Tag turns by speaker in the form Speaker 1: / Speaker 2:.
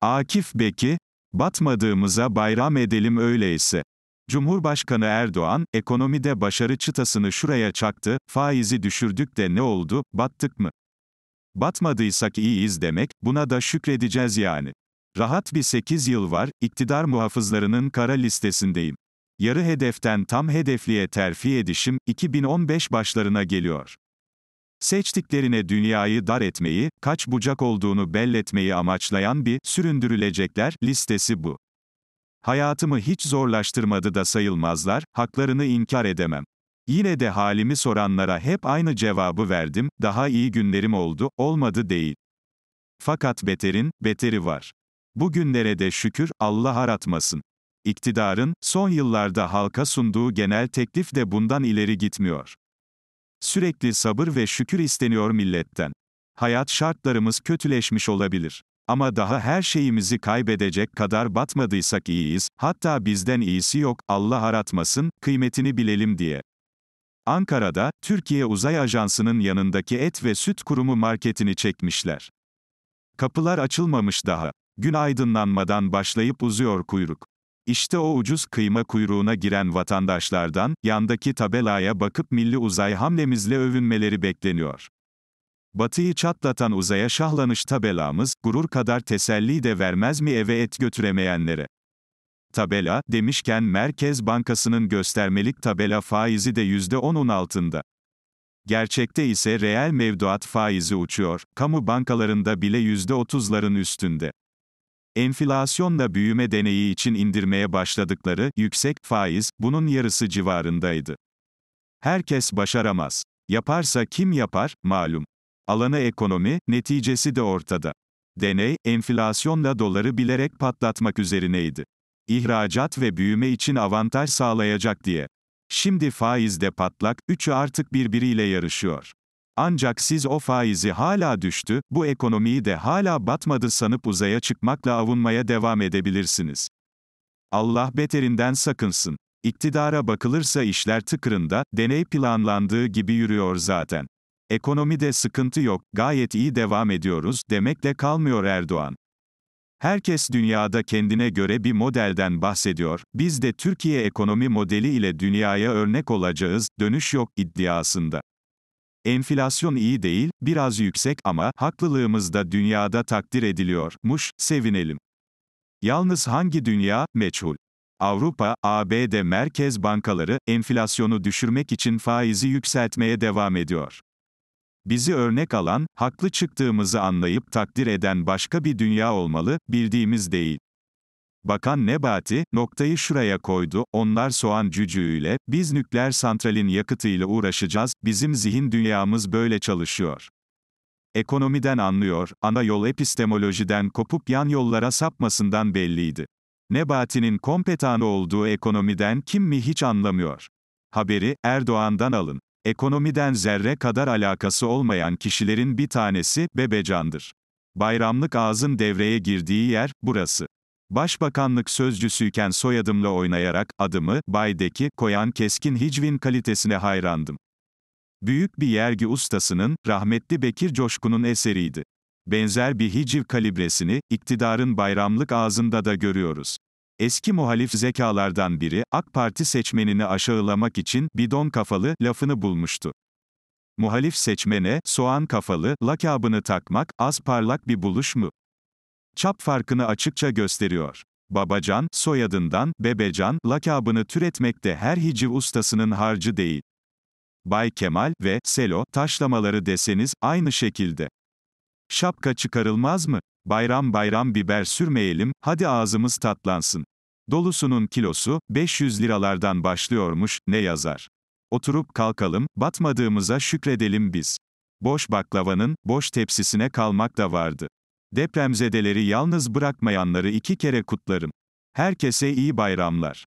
Speaker 1: Akif Beki, batmadığımıza bayram edelim öyleyse. Cumhurbaşkanı Erdoğan, ekonomide başarı çıtasını şuraya çaktı, faizi düşürdük de ne oldu, battık mı? Batmadıysak iyiyiz demek, buna da şükredeceğiz yani. Rahat bir 8 yıl var, iktidar muhafızlarının kara listesindeyim. Yarı hedeften tam hedefliye terfi edişim, 2015 başlarına geliyor. Seçtiklerine dünyayı dar etmeyi, kaç bucak olduğunu belletmeyi amaçlayan bir süründürülecekler listesi bu. Hayatımı hiç zorlaştırmadı da sayılmazlar, haklarını inkar edemem. Yine de halimi soranlara hep aynı cevabı verdim, daha iyi günlerim oldu, olmadı değil. Fakat beterin, beteri var. Bu günlere de şükür, Allah aratmasın. İktidarın, son yıllarda halka sunduğu genel teklif de bundan ileri gitmiyor. Sürekli sabır ve şükür isteniyor milletten. Hayat şartlarımız kötüleşmiş olabilir. Ama daha her şeyimizi kaybedecek kadar batmadıysak iyiyiz, hatta bizden iyisi yok, Allah aratmasın, kıymetini bilelim diye. Ankara'da, Türkiye Uzay Ajansı'nın yanındaki et ve süt kurumu marketini çekmişler. Kapılar açılmamış daha. Gün aydınlanmadan başlayıp uzuyor kuyruk. İşte o ucuz kıyma kuyruğuna giren vatandaşlardan, yandaki tabelaya bakıp milli uzay hamlemizle övünmeleri bekleniyor. Batıyı çatlatan uzaya şahlanış tabelamız, gurur kadar teselli de vermez mi eve et götüremeyenlere? Tabela, demişken Merkez Bankası'nın göstermelik tabela faizi de %10'un altında. Gerçekte ise reel mevduat faizi uçuyor, kamu bankalarında bile %30'ların üstünde. Enflasyonla büyüme deneyi için indirmeye başladıkları yüksek faiz bunun yarısı civarındaydı. Herkes başaramaz. Yaparsa kim yapar? Malum. Alanı ekonomi, neticesi de ortada. Deney, enflasyonla doları bilerek patlatmak üzerineydi. İhracat ve büyüme için avantaj sağlayacak diye. Şimdi faiz de patlak, üçü artık birbiriyle yarışıyor. Ancak siz o faizi hala düştü, bu ekonomiyi de hala batmadı sanıp uzaya çıkmakla avunmaya devam edebilirsiniz. Allah beterinden sakınsın. İktidara bakılırsa işler tıkırında, deney planlandığı gibi yürüyor zaten. Ekonomide sıkıntı yok, gayet iyi devam ediyoruz demekle kalmıyor Erdoğan. Herkes dünyada kendine göre bir modelden bahsediyor, biz de Türkiye ekonomi modeli ile dünyaya örnek olacağız, dönüş yok iddiasında. Enflasyon iyi değil, biraz yüksek ama haklılığımız da dünyada takdir ediliyormuş, sevinelim. Yalnız hangi dünya, meçhul. Avrupa, ABD merkez bankaları, enflasyonu düşürmek için faizi yükseltmeye devam ediyor. Bizi örnek alan, haklı çıktığımızı anlayıp takdir eden başka bir dünya olmalı, bildiğimiz değil. Bakan Nebati, noktayı şuraya koydu, onlar soğan cücüğüyle, biz nükleer santralin yakıtıyla uğraşacağız, bizim zihin dünyamız böyle çalışıyor. Ekonomiden anlıyor, ana yol epistemolojiden kopup yan yollara sapmasından belliydi. Nebati'nin kompetanı olduğu ekonomiden kim mi hiç anlamıyor. Haberi, Erdoğan'dan alın. Ekonomiden zerre kadar alakası olmayan kişilerin bir tanesi, Bebecan'dır. Bayramlık ağzın devreye girdiği yer, burası. Başbakanlık sözcüsüyken soyadımla oynayarak, adımı, Baydeki, koyan keskin hicvin kalitesine hayrandım. Büyük bir yergi ustasının, rahmetli Bekir Coşkun'un eseriydi. Benzer bir hiciv kalibresini, iktidarın bayramlık ağzında da görüyoruz. Eski muhalif zekalardan biri, AK Parti seçmenini aşağılamak için, bidon kafalı, lafını bulmuştu. Muhalif seçmene, soğan kafalı, lakabını takmak, az parlak bir buluş mu? çap farkını açıkça gösteriyor. Babacan, soyadından, Bebecan, lakabını türetmekte her hiciv ustasının harcı değil. Bay Kemal ve Selo taşlamaları deseniz, aynı şekilde. Şapka çıkarılmaz mı? Bayram bayram biber sürmeyelim, hadi ağzımız tatlansın. Dolusunun kilosu, 500 liralardan başlıyormuş, ne yazar? Oturup kalkalım, batmadığımıza şükredelim biz. Boş baklavanın, boş tepsisine kalmak da vardı. Depremzedeleri yalnız bırakmayanları iki kere kutlarım. Herkese iyi bayramlar.